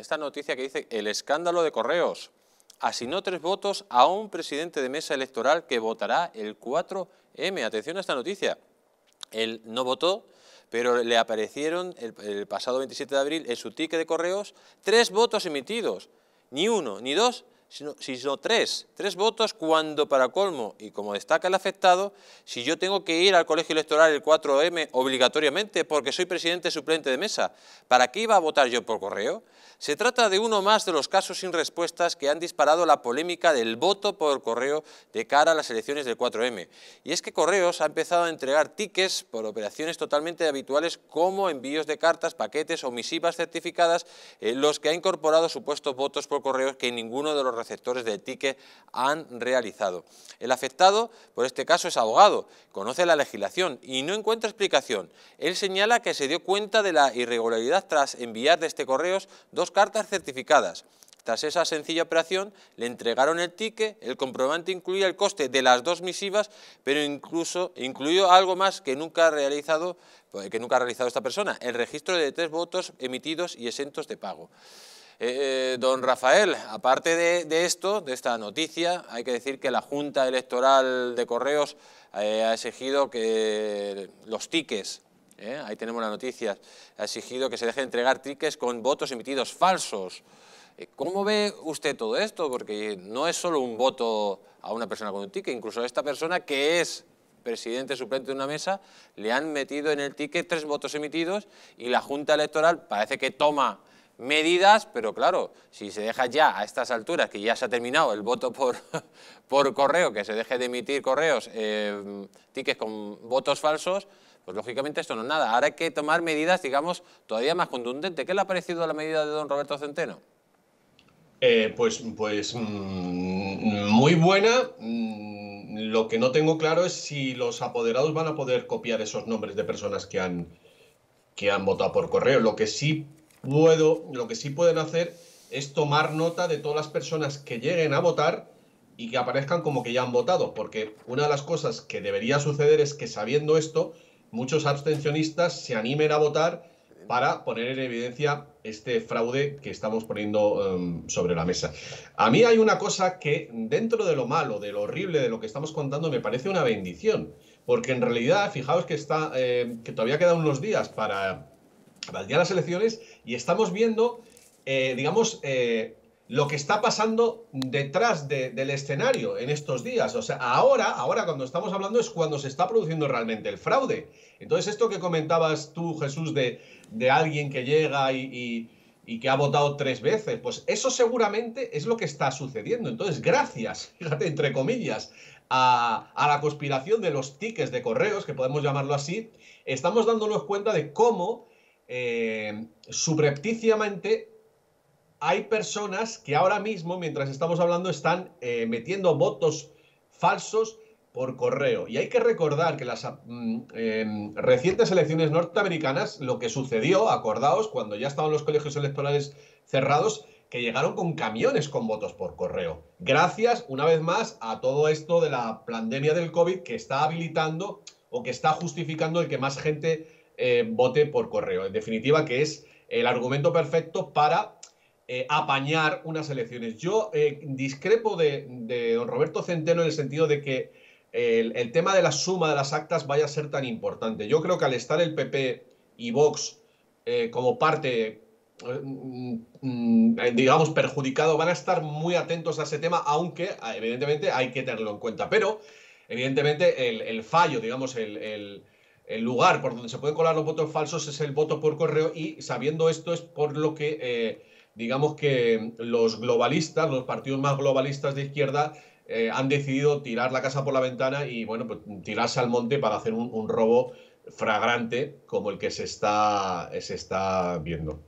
esta noticia que dice el escándalo de correos. Asignó tres votos a un presidente de mesa electoral que votará el 4M. Atención a esta noticia. Él no votó, pero le aparecieron el, pasado 27 de abril en su ticket de correos tres votos emitidos. Ni uno, ni dos, sino, no tres, tres votos cuando para colmo, y como destaca el afectado, si yo tengo que ir al colegio electoral el 4M obligatoriamente porque soy presidente suplente de mesa, ¿para qué iba a votar yo por correo? Se trata de uno más de los casos sin respuestas que han disparado la polémica del voto por correo de cara a las elecciones del 4M. Y es que Correos ha empezado a entregar tickets por operaciones totalmente habituales como envíos de cartas, paquetes o misivas certificadas, en eh, los que ha incorporado supuestos votos por correo que ninguno de los receptores de ticket han realizado. El afectado por este caso es abogado, conoce la legislación y no encuentra explicación. Él señala que se dio cuenta de la irregularidad tras enviar de este correos dos cartas certificadas. Tras esa sencilla operación, le entregaron el ticket, el comprobante incluía el coste de las dos misivas, pero incluso incluyó algo más que nunca ha realizado, pues, que nunca ha realizado esta persona, el registro de tres votos emitidos y exentos de pago. Eh, eh, don Rafael, aparte de, esto, de esta noticia, hay que decir que la Junta Electoral de Correos eh, ha exigido que los tickets, ahí tenemos la noticia, ha exigido que se deje entregar tickets con votos emitidos falsos. ¿Cómo ve usted todo esto? Porque no es solo un voto a una persona con un ticket, incluso a esta persona que es presidente suplente de una mesa, le han metido en el ticket tres votos emitidos y la Junta Electoral parece que toma medidas, pero claro, si se deja ya a estas alturas, que ya se ha terminado el voto por, por correo, que se deje de emitir correos, eh, tickets con votos falsos, pues lógicamente esto no es nada. Ahora hay que tomar medidas, digamos, todavía más contundentes. ¿Qué le ha parecido a la medida de don Roberto Centeno? Eh, pues pues mm, muy buena. Mm, lo que no tengo claro es si los apoderados van a poder copiar esos nombres de personas que han, que han votado por correo. Lo que sí puedo, lo que sí pueden hacer es tomar nota de todas las personas que lleguen a votar y que aparezcan como que ya han votado, porque una de las cosas que debería suceder es que sabiendo esto, muchos abstencionistas se animen a votar para poner en evidencia este fraude que estamos poniendo em, sobre la mesa. A mí hay una cosa que dentro de lo malo, de lo horrible, de lo que estamos contando, me parece una bendición, porque en realidad, fijaos que está, eh, que todavía quedan unos días para de las elecciones y estamos viendo, eh, digamos, eh, lo que está pasando detrás del escenario en estos días. O sea, ahora, ahora cuando estamos hablando es cuando se está produciendo realmente el fraude. Entonces, esto que comentabas tú, Jesús, de, alguien que llega y, que ha votado tres veces, pues eso seguramente es lo que está sucediendo. Entonces, gracias, fíjate, entre comillas, a, a la conspiración de los tickets de correos, que podemos llamarlo así, estamos dándonos cuenta de cómo eh, subrepticiamente hay personas que ahora mismo, mientras estamos hablando, están eh, metiendo votos falsos por correo. Y hay que recordar que las mm, em, recientes elecciones norteamericanas, lo que sucedió, acordaos, cuando ya estaban los colegios electorales cerrados, que llegaron con camiones con votos por correo. Gracias, una vez más, a todo esto de la pandemia del COVID que está habilitando o que está justificando el que más gente eh, vote por correo. En definitiva, que es el argumento perfecto para eh, apañar unas elecciones. Yo eh, discrepo de, don Roberto Centeno en el sentido de que el, tema de la suma de las actas vaya a ser tan importante. Yo creo que al estar el PP y Vox como parte, mm, mm, digamos, perjudicado, van a estar muy atentos a ese tema, aunque evidentemente hay que tenerlo en cuenta. Pero, evidentemente, el, fallo, digamos, el el lugar por donde se pueden colar los votos falsos es el voto por correo y sabiendo esto es por lo que eh, digamos que los globalistas, los partidos más globalistas de izquierda eh, han decidido tirar la casa por la ventana y bueno, pues, tirarse al monte para hacer un, robo fragrante como el que se está, se está viendo.